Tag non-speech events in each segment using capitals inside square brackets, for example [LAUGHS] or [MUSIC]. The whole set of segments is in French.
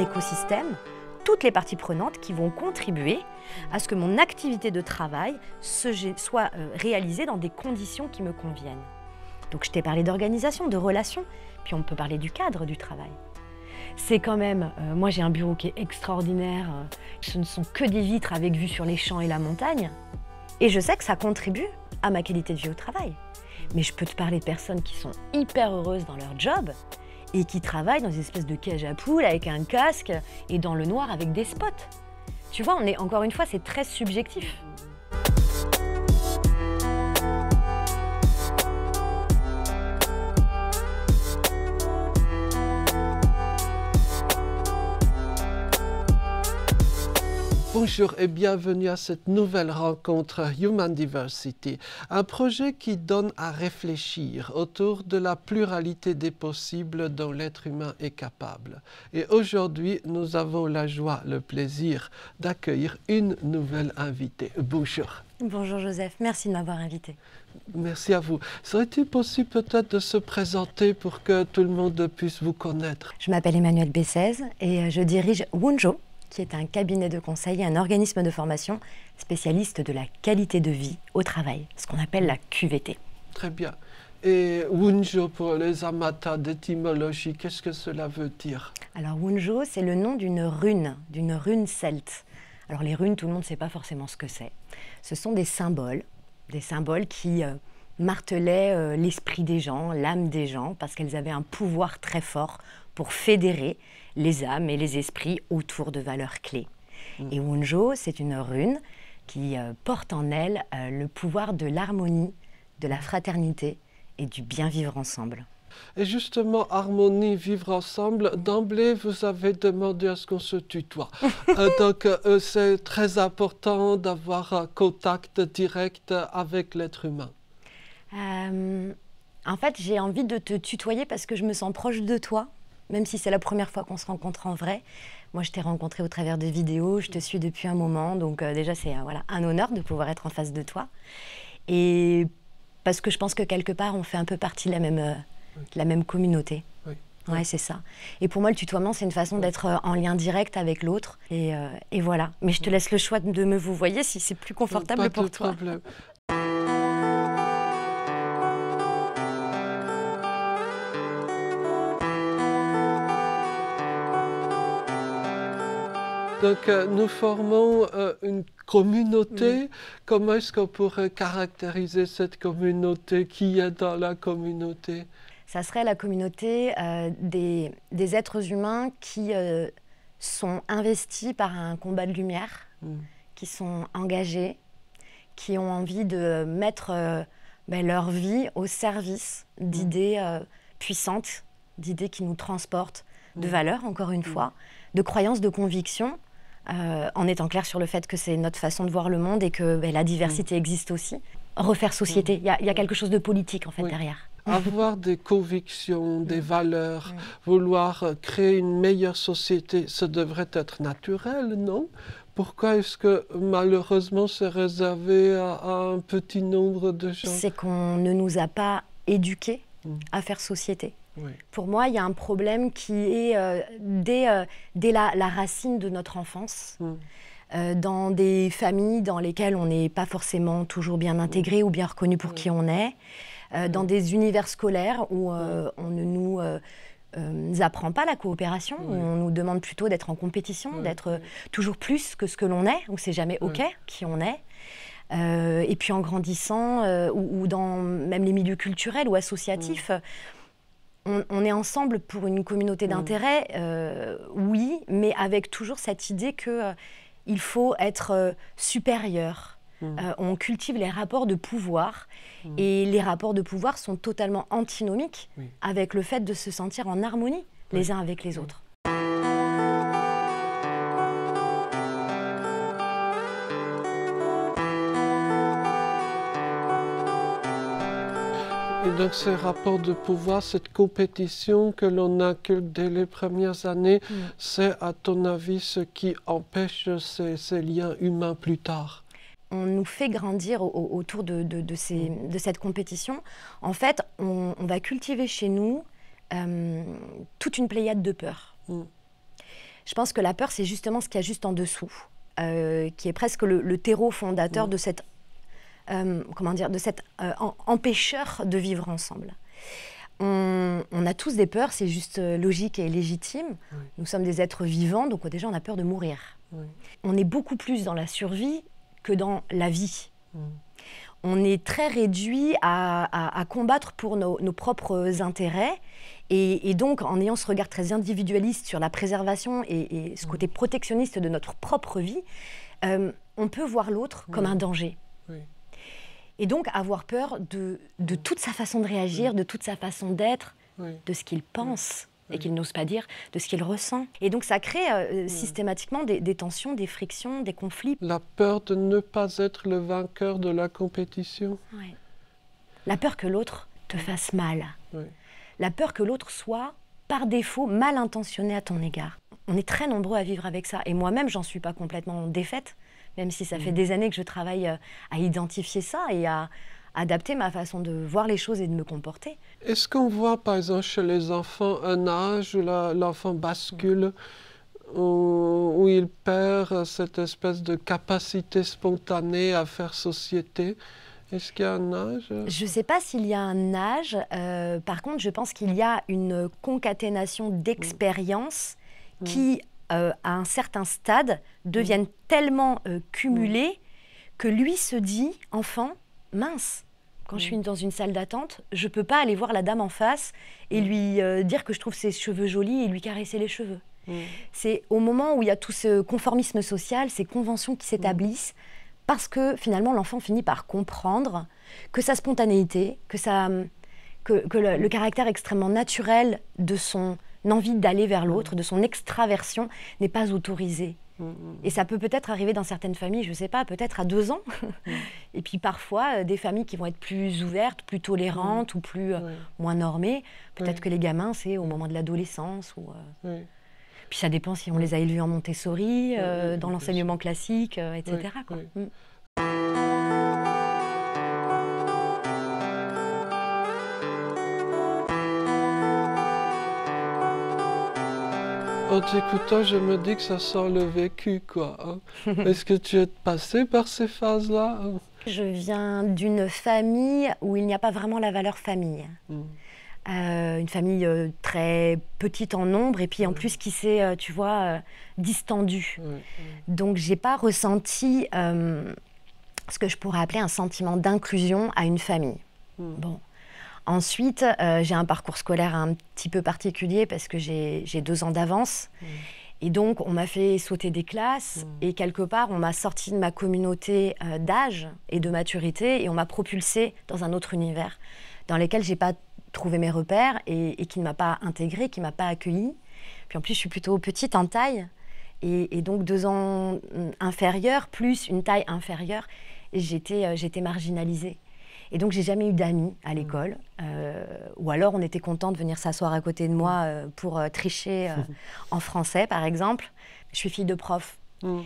écosystème, toutes les parties prenantes qui vont contribuer à ce que mon activité de travail soit euh, réalisée dans des conditions qui me conviennent. Donc je t'ai parlé d'organisation, de relations, puis on peut parler du cadre du travail. C'est quand même, euh, moi j'ai un bureau qui est extraordinaire, euh, ce ne sont que des vitres avec vue sur les champs et la montagne, et je sais que ça contribue à ma qualité de vie au travail. Mais je peux te parler de personnes qui sont hyper heureuses dans leur job, et qui travaille dans une espèce de cage à poules avec un casque et dans le noir avec des spots. Tu vois, on est encore une fois, c'est très subjectif. Bonjour et bienvenue à cette nouvelle rencontre Human Diversity, un projet qui donne à réfléchir autour de la pluralité des possibles dont l'être humain est capable. Et aujourd'hui, nous avons la joie, le plaisir d'accueillir une nouvelle invitée. Bonjour. Bonjour Joseph, merci de m'avoir invité. Merci à vous. Serait-il possible peut-être de se présenter pour que tout le monde puisse vous connaître Je m'appelle Emmanuel Bessèze et euh, je dirige Wunjo, qui est un cabinet de conseil et un organisme de formation spécialiste de la qualité de vie au travail, ce qu'on appelle la QVT. Très bien. Et Wunjo pour les amateurs d'étymologie, qu'est-ce que cela veut dire Alors Wunjo, c'est le nom d'une rune, d'une rune celte. Alors les runes, tout le monde ne sait pas forcément ce que c'est. Ce sont des symboles, des symboles qui euh, martelaient euh, l'esprit des gens, l'âme des gens, parce qu'elles avaient un pouvoir très fort pour fédérer les âmes et les esprits autour de valeurs clés. Mm. Et Wunjo, c'est une rune qui euh, porte en elle euh, le pouvoir de l'harmonie, de la fraternité et du bien vivre ensemble. Et justement, harmonie, vivre ensemble, d'emblée, vous avez demandé à ce qu'on se tutoie. [LAUGHS] Euh, donc, c'est très important d'avoir un contact direct avec l'être humain. en fait, j'ai envie de te tutoyer parce que je me sens proche de toi même si c'est la première fois qu'on se rencontre en vrai. Moi, je t'ai rencontré au travers de vidéos, je te suis depuis un moment, donc euh, déjà, c'est euh, voilà, un honneur de pouvoir être en face de toi. Et parce que je pense que quelque part, on fait un peu partie de la même, euh, la même communauté. Oui. Ouais, c'est ça. Et pour moi, le tutoiement, c'est une façon d'être en lien direct avec l'autre. Et, voilà. Mais je te laisse le choix de me vous voyez si c'est plus confortable pour toi. Donc nous formons euh, une communauté. Comment est-ce qu'on pourrait caractériser cette communauté Qui est dans la communauté Ça serait la communauté euh, des, êtres humains qui euh, sont investis par un combat de lumière, hmm. qui sont engagés, qui ont envie de mettre ben, leur vie au service hmm. d'idées puissantes, d'idées qui nous transportent, de hmm. valeurs, encore une fois, de croyances, de convictions euh, en étant clair sur le fait que c'est notre façon de voir le monde et que ben, la diversité mm. existe aussi. Refaire société, mm. il y, a quelque chose de politique en fait derrière. Avoir [LAUGHS] des convictions, mm. des valeurs, vouloir euh, créer une meilleure société, ça devrait être naturel, non pourquoi est-ce que malheureusement c'est réservé à, un petit nombre de gens C'est qu'on ne nous a pas éduqués à faire société. Pour moi, il y a un problème qui est euh, dès, euh, la, racine de notre enfance. Mm. Euh, dans des familles dans lesquelles on n'est pas forcément toujours bien intégré mm. ou bien reconnu pour qui on est, dans des univers scolaires où on ne nous apprend pas la coopération, où on nous demande plutôt d'être en compétition, d'être toujours plus que ce que l'on est, où c'est jamais OK qui on est. et puis en grandissant, ou, ou, dans même les milieux culturels ou associatifs, on, est ensemble pour une communauté mm. d'intérêt, euh, oui, mais avec toujours cette idée qu'il euh, faut être euh, supérieur. Mm. on cultive les rapports de pouvoir mm. et les rapports de pouvoir sont totalement antinomiques avec le fait de se sentir en harmonie les uns avec les autres. Et donc ces rapports de pouvoir, cette compétition que l'on inculque dès les premières années, mm. c'est à ton avis ce qui empêche ces, liens humains plus tard on nous fait grandir autour de, ces, mm. de, cette compétition, en fait, on, va cultiver chez nous euh, toute une pléiade de peur. Mm. Je pense que la peur, c'est justement ce qu'il y a juste en dessous, euh, qui est presque le, terreau fondateur de cette euh, comment dire, de cet euh, empêcheur de vivre ensemble. On, a tous des peurs, c'est juste euh, logique et légitime. Nous sommes des êtres vivants, donc déjà on a peur de mourir. On est beaucoup plus dans la survie que dans la vie. On est très réduit à, combattre pour nos, propres intérêts et, donc, en ayant ce regard très individualiste sur la préservation et, ce côté protectionniste de notre propre vie, on peut voir l'autre comme un danger. Et donc avoir peur de, mm. toute sa façon de réagir, mm. de toute sa façon d'être, de ce qu'il pense mm. et qu'il n'ose pas dire, de ce qu'il ressent. Et donc ça crée euh, euh, systématiquement des, tensions, des frictions, des conflits. La peur de ne pas être le vainqueur de la compétition. La peur que l'autre te fasse mal. La peur que l'autre soit, par défaut, mal intentionné à ton égard. On est très nombreux à vivre avec ça. Et moi-même, j'en suis pas complètement défaite même si ça fait mm. des années que je travaille euh, à identifier ça et à adapter ma façon de voir les choses et de me comporter. Est-ce qu'on voit par exemple chez les enfants un âge où l'enfant bascule où, il perd euh, cette espèce de capacité spontanée à faire société est-ce qu'il y a un âge euh? Je ne sais pas s'il y a un âge. par contre, je pense qu'il y a une concaténation mm. d'expériences mm. qui euh, à un certain stade, deviennent tellement euh, cumulés que lui se dit, enfant, mince, quand je suis dans une salle d'attente, je ne peux pas aller voir la dame en face et lui euh, dire que je trouve ses cheveux jolis et lui caresser les cheveux. C'est au moment où il y a tout ce conformisme social, ces conventions qui s'établissent, parce que finalement l'enfant finit par comprendre que sa spontanéité, que, que, le, caractère extrêmement naturel de son, envie d'aller vers mm. l'autre, de son extraversion, n'est pas autorisée. Mm, mm, et ça peut peut-être arriver dans certaines familles, je ne sais pas, peut-être à deux ans. [LAUGHS] et puis parfois, euh, des familles qui vont être plus ouvertes, plus tolérantes ou plus euh, moins normées. Peut-être que les gamins, c'est au moment de l'adolescence. Ou, euh, Puis ça dépend si on les a élevés en Montessori, dans l'enseignement classique, etc. en t'écoutant, je me dis que ça sort le vécu, quoi. Hein. [LAUGHS] Est-ce que tu es passé par ces phases-là hein? Je viens d'une famille où il n'y a pas vraiment la valeur famille. Hmm. Euh, une famille euh, très petite en nombre et puis en plus qui s'est, euh, tu vois, distendue. Donc j'ai pas ressenti ce que je pourrais appeler un sentiment d'inclusion à une famille. Hmm. Bon. Ensuite, euh, j'ai un parcours scolaire un petit peu particulier parce que j'ai deux ans d'avance. Mmh. Et donc, on m'a fait sauter des classes mmh. et quelque part, on m'a sorti de ma communauté euh, d'âge et de maturité et on m'a propulsée dans un autre univers dans lequel je n'ai pas trouvé mes repères et, qui ne m'a pas intégrée, qui ne m'a pas accueillie. Puis en plus, je suis plutôt petite en taille et, donc deux ans mmh, inférieure, plus une taille inférieure. Et j'étais euh, marginalisée. Et donc, j'ai jamais eu d'amis à l'école. Euh, ou alors, on était content de venir s'asseoir à côté de moi euh, pour euh, tricher [LAUGHS] en français, par exemple. Je suis fille de prof. Mm.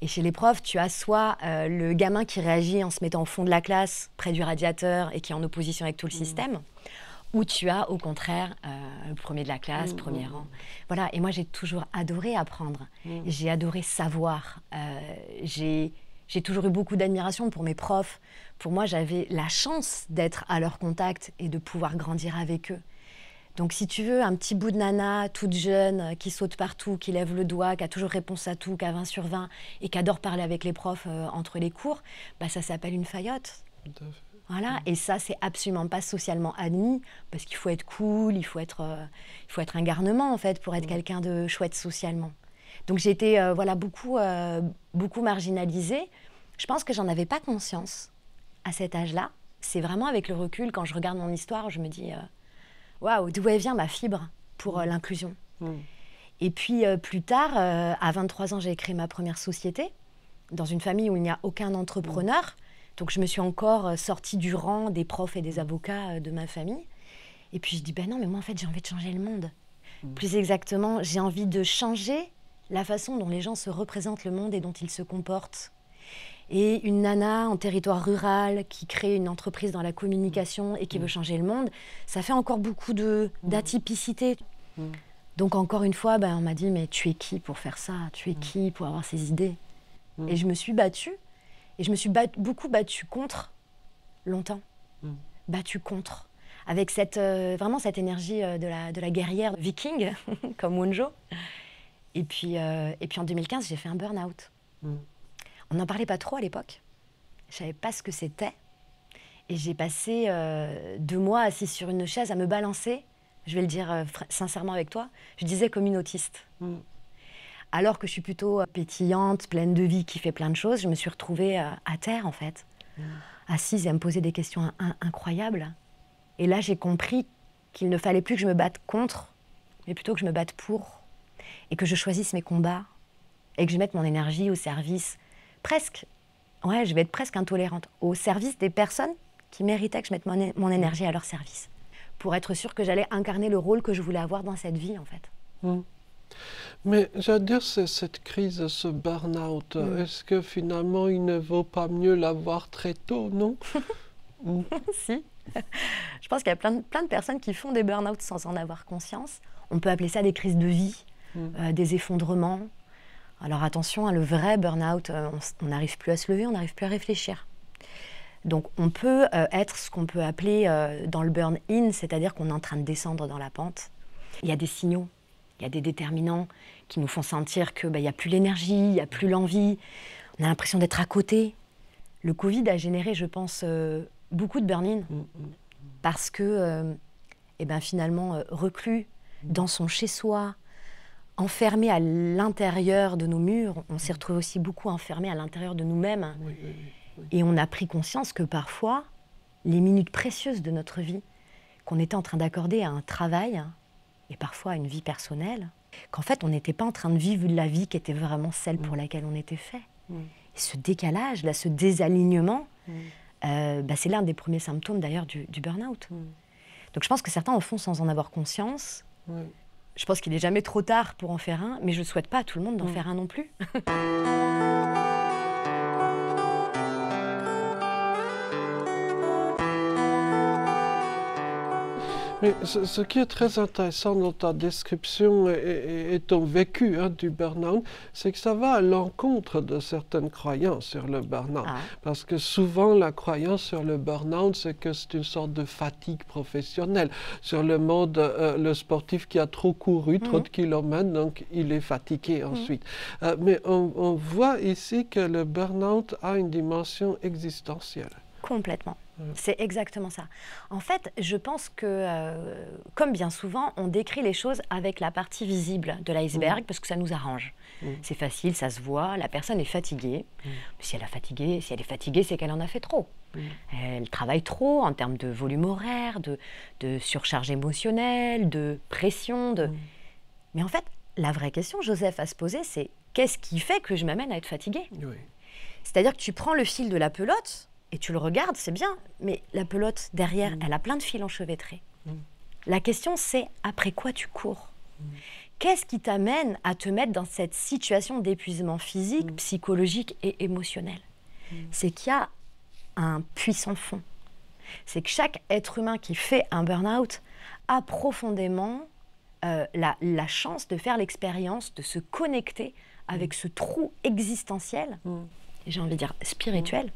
Et chez les profs, tu as soit le gamin qui réagit en se mettant au fond de la classe, près du radiateur, et qui est en opposition avec tout le mm. système, ou tu as au contraire le premier de la classe, mm. premier rang. Voilà, et moi j'ai toujours adoré apprendre, j'ai adoré savoir, j'ai toujours eu beaucoup d'admiration pour mes profs, pour moi, j'avais la chance d'être à leur contact et de pouvoir grandir avec eux. Donc, si tu veux, un petit bout de nana, toute jeune, euh, qui saute partout, qui lève le doigt, qui a toujours réponse à tout, qui a 20 sur 20 et qui adore parler avec les profs euh, entre les cours, bah, ça s'appelle une fayotte. Voilà, et ça, c'est absolument pas socialement admis, parce qu'il faut être cool, il faut être, euh, il faut être un garnement, en fait, pour être quelqu'un de chouette socialement. Donc j'ai été voilà, beaucoup, beaucoup marginalisée. Je pense que j'en avais pas conscience à cet âge-là, c'est vraiment avec le recul, quand je regarde mon histoire, je me dis euh, waouh, d'où vient ma fibre pour euh, l'inclusion mm. Et puis euh, plus tard, à 23 ans, j'ai créé ma première société dans une famille où il n'y a aucun entrepreneur. Mm. Donc je me suis encore sortie du rang des profs et des mm. avocats de ma famille. Et puis je dis, ben non, mais moi en fait j'ai envie de changer le monde. Plus exactement, j'ai envie de changer la façon dont les gens se représentent le monde et dont ils se comportent et une nana en territoire rural qui crée une entreprise dans la communication et qui veut mm. changer le monde, ça fait encore beaucoup de mm. d'atypicité. Mm. Donc encore une fois, ben, on m'a dit mais tu es qui pour faire ça Tu es qui pour avoir ces idées Et je me suis battue et je me suis beaucoup battue contre longtemps, battue contre avec cette, euh, vraiment cette énergie euh, de la, de la guerrière viking [LAUGHS] comme Wonjo. Et puis, euh, et puis en 2015, j'ai fait un burn-out. On n'en parlait pas trop à l'époque. Je savais pas ce que c'était. Et j'ai passé euh, deux mois assise sur une chaise à me balancer. Je vais le dire euh, sincèrement avec toi. Je disais comme une autiste. Mm. Alors que je suis plutôt euh, pétillante, pleine de vie, qui fait plein de choses, je me suis retrouvée à terre en fait, mm. assise et à me poser des questions incroyables. Et là, j'ai compris qu'il ne fallait plus que je me batte contre, mais plutôt que je me batte pour, et que je choisisse mes combats, et que je mette mon énergie au service presque, ouais, je vais être presque intolérante au service des personnes qui méritaient que je mette mon, énergie à leur service, pour être sûre que j'allais incarner le rôle que je voulais avoir dans cette vie, en fait. Hmm. Mais j'adore cette crise, ce burn-out. Hmm. Est-ce que finalement, il ne vaut pas mieux l'avoir très tôt, non [LAUGHS] hmm. Si. [LAUGHS] je pense qu'il y a plein de, plein de, personnes qui font des burn-out sans en avoir conscience. On peut appeler ça des crises de vie, euh, des effondrements, alors attention, hein, le vrai burn-out, euh, on n'arrive plus à se lever, on n'arrive plus à réfléchir. Donc on peut euh, être ce qu'on peut appeler euh, dans le burn-in, c'est-à-dire qu'on est en train de descendre dans la pente. Il y a des signaux, il y a des déterminants qui nous font sentir qu'il bah, n'y a plus l'énergie, il n'y a plus l'envie, on a l'impression d'être à côté. Le Covid a généré, je pense, beaucoup de burn-in mm, mm. parce que et eh ben, finalement reclus dans son chez-soi, enfermés à l'intérieur de nos murs, on s'est retrouvés aussi beaucoup enfermés à l'intérieur de nous-mêmes. Et on a pris conscience que parfois, les minutes précieuses de notre vie, qu'on était en train d'accorder à un travail et parfois à une vie personnelle, qu'en fait, on n'était pas en train de vivre la vie qui était vraiment celle pour mm. laquelle on était fait. Mm. ce décalage, là, ce désalignement, mm. euh, bah, c'est l'un des premiers symptômes d'ailleurs du, du burn-out. Donc je pense que certains en font sans en avoir conscience. Je pense qu'il n'est jamais trop tard pour en faire un, mais je ne souhaite pas à tout le monde d'en mm. faire un non plus. [LAUGHS] Mais ce, qui est très intéressant dans ta description et, ton vécu hein, du burn-out, c'est que ça va à l'encontre de certaines croyances sur le burn-out. Ah. Parce que souvent, la croyance sur le burn-out, c'est que c'est une sorte de fatigue professionnelle. Sur le mode, euh, le sportif qui a trop couru, mhm. trop de kilomètres, donc il est fatigué mhm. ensuite. Euh, mais on voit ici que le burn-out a une dimension existentielle. Complètement. Mm. C'est exactement ça. En fait, je pense que, euh, comme bien souvent, on décrit les choses avec la partie visible de l'iceberg mm. parce que ça nous arrange. Mm. C'est facile, ça se voit, la personne est fatiguée. Si elle a fatigué, si elle est fatiguée, c'est qu'elle en a fait trop. Elle travaille trop en termes de volume horaire, de, surcharge émotionnelle, de pression. De... Mais en fait, la vraie question, Joseph, à se poser, c'est qu'est-ce qui fait que je m'amène à être fatiguée C'est-à-dire que tu prends le fil de la pelote et tu le regardes, c'est bien, mais la pelote derrière, mm. elle a plein de fils enchevêtrés. Mm. La question, c'est après quoi tu cours mm. Qu'est-ce qui t'amène à te mettre dans cette situation d'épuisement physique, psychologique et émotionnel C'est qu'il y a un puissant fond. C'est que chaque être humain qui fait un burn-out a profondément euh, la, chance de faire l'expérience, de se connecter avec ce trou existentiel, j'ai envie de dire spirituel,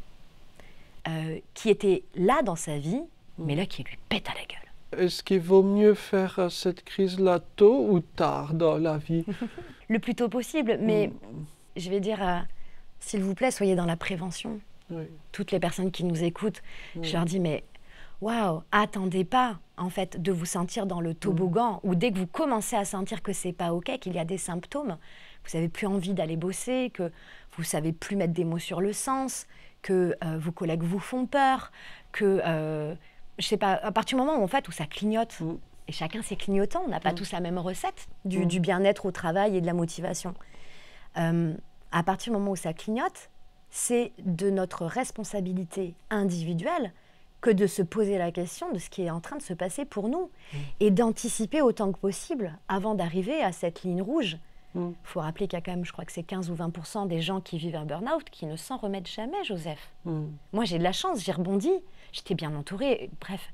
euh, qui était là dans sa vie, mm. mais là qui lui pète à la gueule. Est-ce qu'il vaut mieux faire euh, cette crise-là tôt ou tard dans la vie [LAUGHS] Le plus tôt possible, mais mm. je vais dire, s'il vous plaît, soyez dans la prévention. Toutes les personnes qui nous écoutent, je mm. leur dis, mais waouh, attendez pas en fait de vous sentir dans le toboggan ou dès que vous commencez à sentir que c'est pas ok, qu'il y a des symptômes, vous avez plus envie d'aller bosser, que vous savez plus mettre des mots sur le sens, que euh, vos collègues vous font peur, que, euh, je sais pas, à partir du moment où, en fait, où ça clignote, mm. et chacun ses clignotant, on n'a pas mm. tous la même recette mm. du, bien-être au travail et de la motivation. Euh, à partir du moment où ça clignote, c'est de notre responsabilité individuelle que de se poser la question de ce qui est en train de se passer pour nous et d'anticiper autant que possible avant d'arriver à cette ligne rouge. Il mm. faut rappeler qu'il y a quand même, je crois que c'est 15 ou 20 des gens qui vivent un burn-out qui ne s'en remettent jamais, Joseph. Mm. Moi, j'ai de la chance, j'ai rebondi, j'étais bien entourée, bref.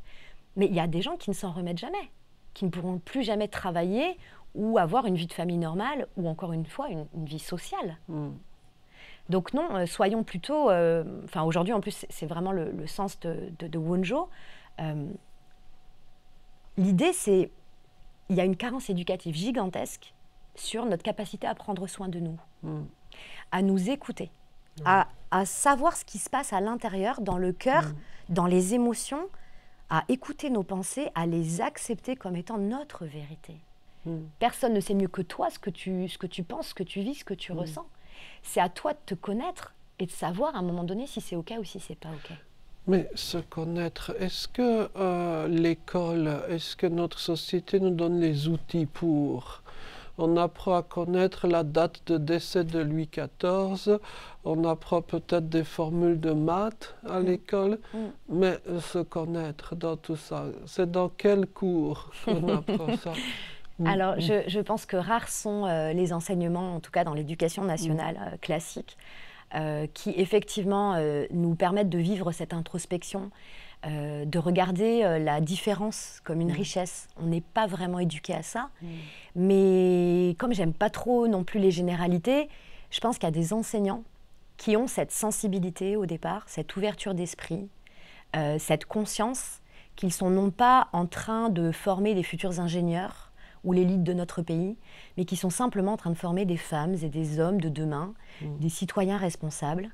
Mais il y a des gens qui ne s'en remettent jamais, qui ne pourront plus jamais travailler ou avoir une vie de famille normale ou encore une fois une, vie sociale. Mm. Donc non, euh, soyons plutôt, euh, enfin aujourd'hui en plus c'est vraiment le, sens de, Wonjo. Euh, l'idée c'est, il y a une carence éducative gigantesque sur notre capacité à prendre soin de nous, hmm. à nous écouter, hmm. à, savoir ce qui se passe à l'intérieur, dans le cœur, hmm. dans les émotions, à écouter nos pensées, à les accepter comme étant notre vérité. Personne ne sait mieux que toi ce que, tu, ce que tu penses, ce que tu vis, ce que tu ressens. C'est à toi de te connaître et de savoir à un moment donné si c'est OK ou si c'est pas OK. Mais se connaître, est-ce que euh, l'école, est-ce que notre société nous donne les outils pour on apprend à connaître la date de décès de Louis XIV, on apprend peut-être des formules de maths à mm. l'école, mm. mais euh, se connaître dans tout ça, c'est dans quel cours qu'on [LAUGHS] apprend ça mm. Alors, je, pense que rares sont euh, les enseignements, en tout cas dans l'éducation nationale euh, classique, qui effectivement nous permettent de vivre cette introspection, euh, de regarder euh, la différence comme une mm. richesse. On n'est pas vraiment éduqué à ça. Mm. Mais comme j'aime pas trop non plus les généralités, je pense qu'il y a des enseignants qui ont cette sensibilité au départ, cette ouverture d'esprit, euh, cette conscience qu'ils sont non pas en train de former des futurs ingénieurs ou l'élite de notre pays, mais qui sont simplement en train de former des femmes et des hommes de demain, mm. des citoyens responsables,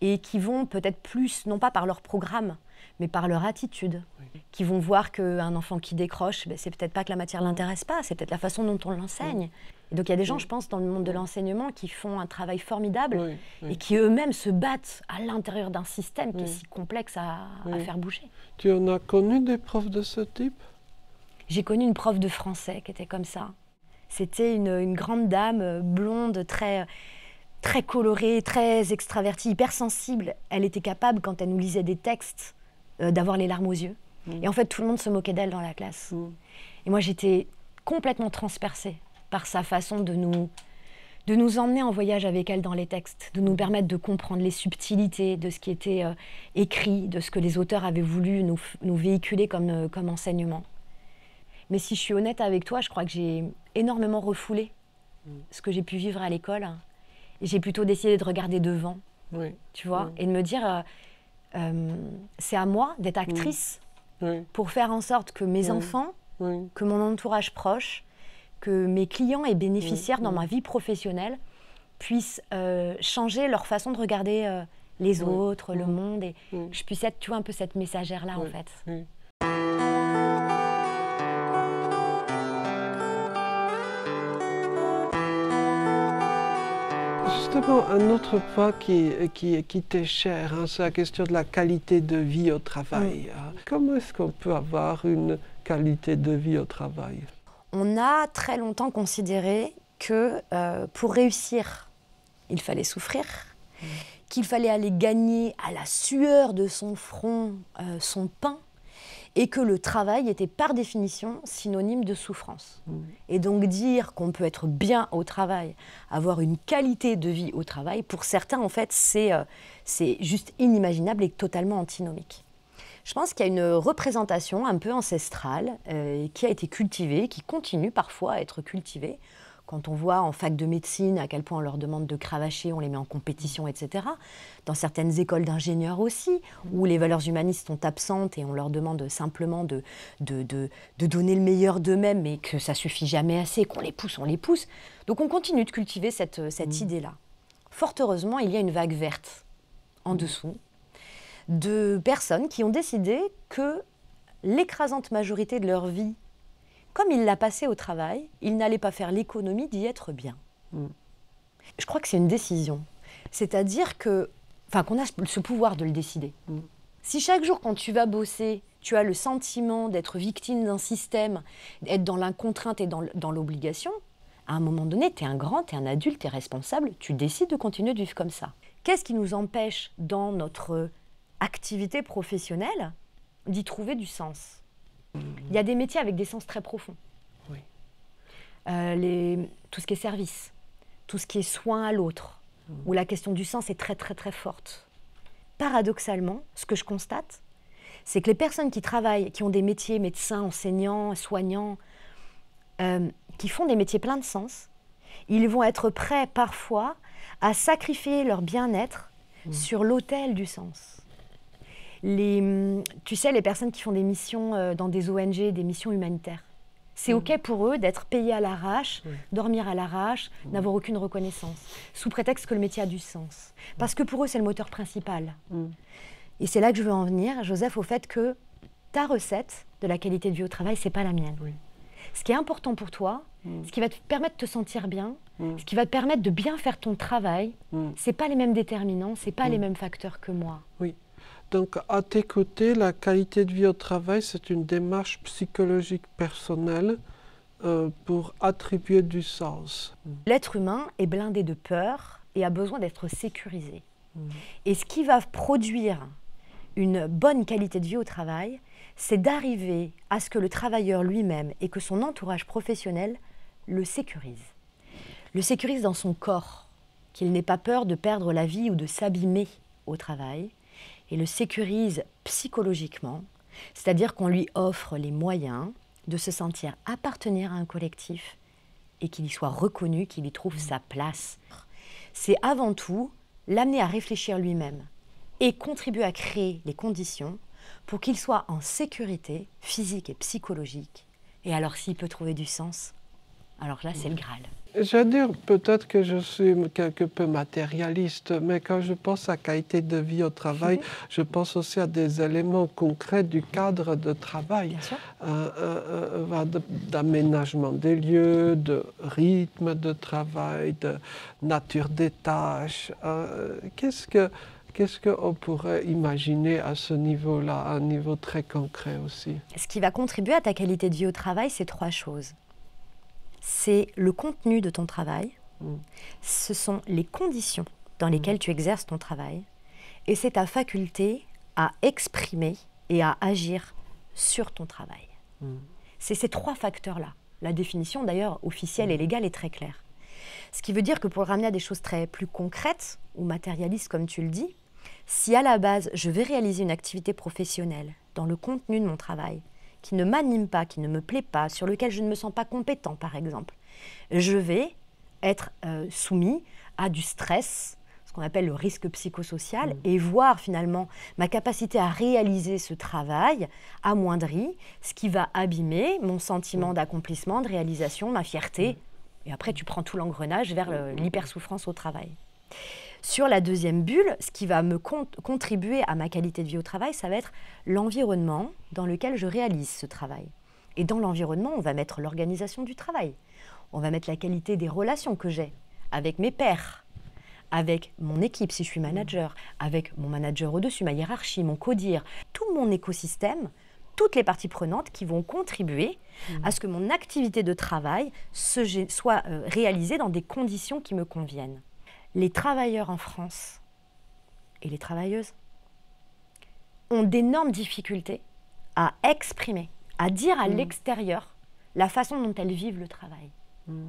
et qui vont peut-être plus, non pas par leur programme, mais par leur attitude, qui vont voir qu'un enfant qui décroche, ben, c'est peut-être pas que la matière l'intéresse pas, c'est peut-être la façon dont on l'enseigne. donc il y a des gens, je pense, dans le monde de l'enseignement qui font un travail formidable et qui eux-mêmes se battent à l'intérieur d'un système qui est si complexe à, faire bouger. Tu en as connu des profs de ce type J'ai connu une prof de français qui était comme ça. C'était une, grande dame euh, blonde, très, très colorée, très extravertie, hypersensible. Elle était capable, quand elle nous lisait des textes, euh, d'avoir les larmes aux yeux. Mm. Et en fait, tout le monde se moquait d'elle dans la classe. Mm. Et moi, j'étais complètement transpercée par sa façon de nous, de nous emmener en voyage avec elle dans les textes, de nous permettre de comprendre les subtilités de ce qui était euh, écrit, de ce que les auteurs avaient voulu nous, véhiculer comme, euh, comme enseignement. Mais si je suis honnête avec toi, je crois que j'ai énormément refoulé mm. ce que j'ai pu vivre à l'école. j'ai plutôt décidé de regarder devant, tu vois, et de me dire, euh, c'est à moi d'être actrice mm. pour faire en sorte que mes enfants, que mon entourage proche, que mes clients et bénéficiaires mm. dans mm. ma vie professionnelle puissent euh, changer leur façon de regarder euh, les autres, le monde, et que je puisse être, un peu cette messagère-là, en fait. un autre point qui, qui, qui t'est cher, hein, c'est la question de la qualité de vie au travail. Hein. Comment est-ce qu'on peut avoir une qualité de vie au travail On a très longtemps considéré que euh, pour réussir, il fallait souffrir, mmh. qu'il fallait aller gagner à la sueur de son front euh, son pain, et que le travail était par définition synonyme de souffrance. Mmh. Et donc dire qu'on peut être bien au travail, avoir une qualité de vie au travail, pour certains, en fait, c'est euh, juste inimaginable et totalement antinomique. Je pense qu'il y a une représentation un peu ancestrale euh, qui a été cultivée, qui continue parfois à être cultivée, quand on voit en fac de médecine à quel point on leur demande de cravacher, on les met en compétition, etc. Dans certaines écoles d'ingénieurs aussi, où les valeurs humanistes sont absentes et on leur demande simplement de, de, donner le meilleur d'eux-mêmes, et que ça suffit jamais assez, qu'on les pousse, on les pousse. Donc on continue de cultiver cette, mm. idée-là. Fort heureusement, il y a une vague verte en mm. dessous de personnes qui ont décidé que l'écrasante majorité de leur vie comme il l'a passé au travail, il n'allait pas faire l'économie d'y être bien. Mm. Je crois que c'est une décision. C'est-à-dire que, enfin, qu'on a ce pouvoir de le décider. Mm. Si chaque jour, quand tu vas bosser, tu as le sentiment d'être victime d'un système, d'être dans l'incontrainte et dans l'obligation, à un moment donné, tu es un grand, tu es un adulte, tu es responsable, tu décides de continuer de vivre comme ça. Qu'est-ce qui nous empêche dans notre activité professionnelle d'y trouver du sens il y a des métiers avec des sens très profonds. Euh, tout ce qui est service, tout ce qui est soin à l'autre, mm. où la question du sens est très très très forte. Paradoxalement, ce que je constate, c'est que les personnes qui travaillent, qui ont des métiers médecins, enseignants, soignants, euh, qui font des métiers pleins de sens, ils vont être prêts parfois à sacrifier leur bien-être mm. sur l'autel du sens les, hum, tu sais, les personnes qui font des missions euh, dans des ONG, des missions humanitaires. C'est mm. OK pour eux d'être payés à l'arrache, dormir à l'arrache, mm. n'avoir aucune reconnaissance, sous prétexte que le métier a du sens. Mm. Parce que pour eux, c'est le moteur principal. Et c'est là que je veux en venir, Joseph, au fait que ta recette de la qualité de vie au travail, n'est pas la mienne. Ce qui est important pour toi, ce qui va te permettre de te sentir bien, ce qui va te permettre de bien faire ton travail, ce c'est pas les mêmes déterminants, ce c'est pas les mêmes facteurs que moi. Oui. Donc, à tes côtés, la qualité de vie au travail, c'est une démarche psychologique personnelle euh, pour attribuer du sens. L'être humain est blindé de peur et a besoin d'être sécurisé. Mmh. Et ce qui va produire une bonne qualité de vie au travail, c'est d'arriver à ce que le travailleur lui-même et que son entourage professionnel le sécurise. Le sécurise dans son corps, qu'il n'ait pas peur de perdre la vie ou de s'abîmer au travail, et le sécurise psychologiquement, c'est-à-dire qu'on lui offre les moyens de se sentir appartenir à un collectif et qu'il y soit reconnu, qu'il y trouve sa place. C'est avant tout l'amener à réfléchir lui-même et contribuer à créer les conditions pour qu'il soit en sécurité physique et psychologique. Et alors s'il peut trouver du sens, alors là c'est le Graal je veux dire, peut-être que je suis quelque peu matérialiste, mais quand je pense à qualité de vie au travail, mhm. je pense aussi à des éléments concrets du cadre de travail, euh, euh, euh, d'aménagement des lieux, de rythme de travail, de nature des tâches. Qu'est-ce Qu'est-ce qu'on pourrait imaginer à ce niveau-là, à un niveau très concret aussi Ce qui va contribuer à ta qualité de vie au travail, c'est trois choses c'est le contenu de ton travail, mm. ce sont les conditions dans lesquelles mm. tu exerces ton travail, et c'est ta faculté à exprimer et à agir sur ton travail. Mm. C'est ces trois facteurs-là. La définition d'ailleurs officielle et légale est très claire. Ce qui veut dire que pour ramener à des choses très plus concrètes ou matérialistes comme tu le dis, si à la base je vais réaliser une activité professionnelle dans le contenu de mon travail, qui ne m'anime pas, qui ne me plaît pas, sur lequel je ne me sens pas compétent, par exemple, je vais être euh, soumis à du stress, ce qu'on appelle le risque psychosocial, mm. et voir finalement ma capacité à réaliser ce travail amoindrie, ce qui va abîmer mon sentiment mm. d'accomplissement, de réalisation, ma fierté. Mm. Et après, tu prends tout l'engrenage vers l'hypersouffrance au travail. Sur la deuxième bulle, ce qui va me contribuer à ma qualité de vie au travail, ça va être l'environnement dans lequel je réalise ce travail. Et dans l'environnement, on va mettre l'organisation du travail. On va mettre la qualité des relations que j'ai avec mes pairs, avec mon équipe si je suis manager, avec mon manager au-dessus, ma hiérarchie, mon codir, tout mon écosystème, toutes les parties prenantes qui vont contribuer mmh. à ce que mon activité de travail soit euh, réalisée dans des conditions qui me conviennent les travailleurs en France et les travailleuses ont d'énormes difficultés à exprimer, à dire à hmm. l'extérieur la façon dont elles vivent le travail. Hmm.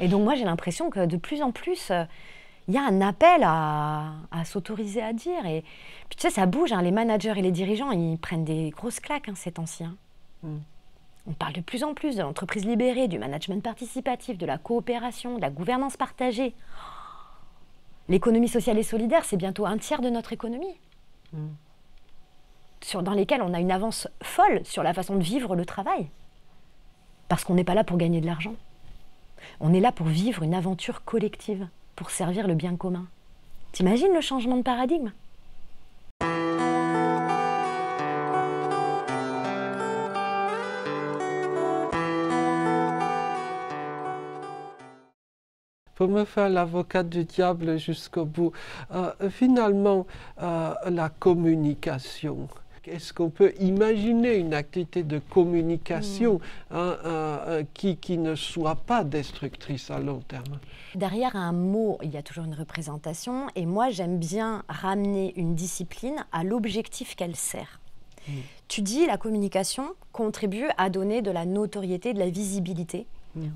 Et donc moi j'ai l'impression que de plus en plus, euh, il y a un appel à, s'autoriser à dire. Et puis tu sais, ça bouge, hein, les managers et les dirigeants, ils prennent des grosses claques hein, ces ancien. On parle de plus en plus de l'entreprise libérée, du management participatif, de la coopération, de la gouvernance partagée. L'économie sociale et solidaire, c'est bientôt un tiers de notre économie. Mm. Sur, dans lesquelles on a une avance folle sur la façon de vivre le travail. Parce qu'on n'est pas là pour gagner de l'argent. On est là pour vivre une aventure collective, pour servir le bien commun. T'imagines le changement de paradigme Comment faire l'avocat du diable jusqu'au bout. Euh, finalement, euh, la communication. Est-ce qu'on peut imaginer une activité de communication hmm. hein, euh, qui, qui, ne soit pas destructrice à long terme Derrière un mot, il y a toujours une représentation, et moi j'aime bien ramener une discipline à l'objectif qu'elle sert. Hmm. Tu dis la communication contribue à donner de la notoriété, de la visibilité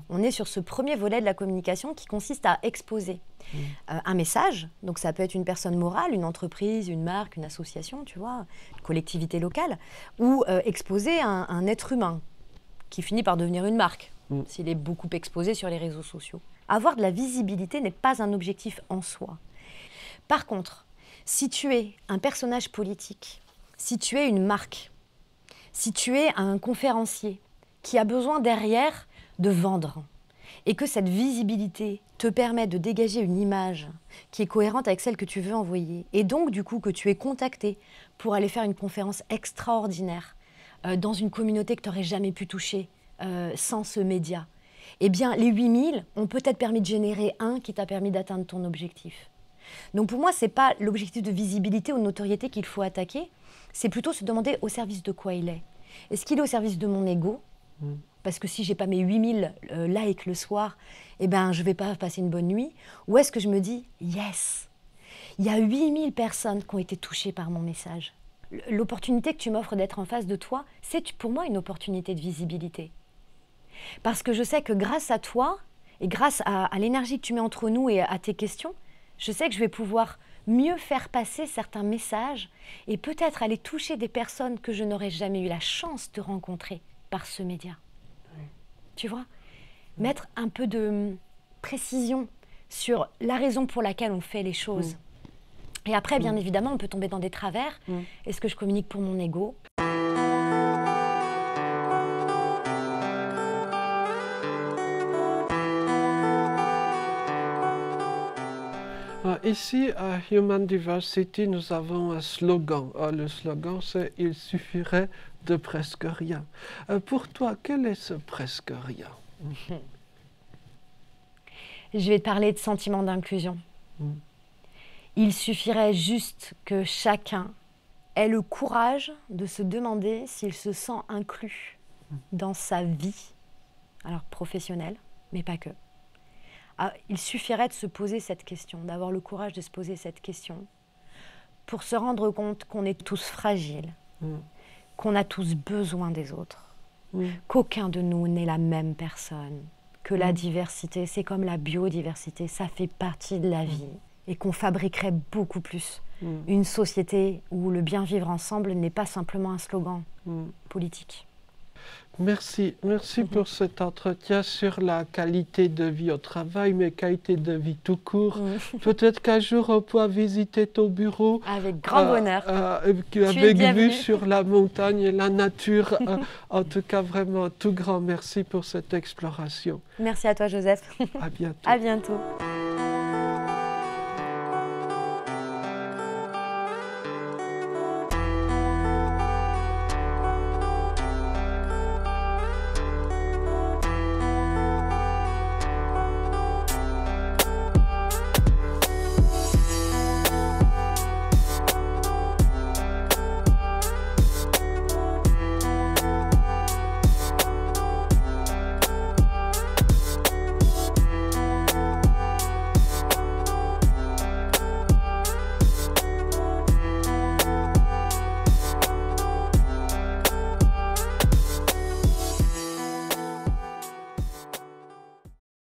on est sur ce premier volet de la communication qui consiste à exposer mm. euh, un message. Donc ça peut être une personne morale, une entreprise, une marque, une association, tu vois, une collectivité locale, ou euh, exposer un, être humain qui finit par devenir une marque mm. s'il est beaucoup exposé sur les réseaux sociaux. Avoir de la visibilité n'est pas un objectif en soi. Par contre, si tu es un personnage politique, si tu es une marque, si tu es un conférencier qui a besoin derrière de vendre et que cette visibilité te permet de dégager une image qui est cohérente avec celle que tu veux envoyer, et donc du coup que tu es contacté pour aller faire une conférence extraordinaire euh, dans une communauté que tu n'aurais jamais pu toucher euh, sans ce média, eh bien les 8000 ont peut-être permis de générer un qui t'a permis d'atteindre ton objectif. Donc pour moi, ce n'est pas l'objectif de visibilité ou de notoriété qu'il faut attaquer, c'est plutôt se demander au service de quoi il est. Est-ce qu'il est au service de mon ego parce que si j'ai pas mes 8000 euh, likes le soir, eh ben, je vais pas passer une bonne nuit. Ou est-ce que je me dis, yes, il y a 8000 personnes qui ont été touchées par mon message. L'opportunité que tu m'offres d'être en face de toi, c'est pour moi une opportunité de visibilité. Parce que je sais que grâce à toi, et grâce à l'énergie que tu mets entre nous et à tes questions, je sais que je vais pouvoir mieux faire passer certains messages et peut-être aller toucher des personnes que je n'aurais jamais eu la chance de rencontrer ce média. Tu vois Mettre un peu de précision sur la raison pour laquelle on fait les choses. Mm. Et après, bien mm. évidemment, on peut tomber dans des travers. Mm. Est-ce que je communique pour mon ego ah, ici à Human Diversity, nous avons un slogan. Ah, le slogan, c'est Il suffirait de presque rien. Euh, pour toi, quel est ce presque rien [LAUGHS] Je vais te parler de sentiment d'inclusion. Hmm. Il suffirait juste que chacun ait le courage de se demander s'il se sent inclus hmm. dans sa vie, alors professionnelle, mais pas que. Ah, il suffirait de se poser cette question, d'avoir le courage de se poser cette question, pour se rendre compte qu'on est tous fragiles, hmm qu'on a tous besoin des autres, qu'aucun de nous n'est la même personne, que la diversité, c'est comme la biodiversité, ça fait partie de la vie, et qu'on fabriquerait beaucoup plus une société où le bien vivre ensemble n'est pas simplement un slogan politique. Merci, merci mhm. pour cet entretien sur la qualité de vie au travail, mais qualité de vie tout court. [LAUGHS] Peut-être qu'un jour on pourra visiter ton bureau. Avec grand euh, bonheur. Euh, euh, avec vue sur la montagne et la nature. [LAUGHS] en tout cas, vraiment, tout grand merci pour cette exploration. Merci à toi, Joseph. À bientôt. [LAUGHS] À bientôt.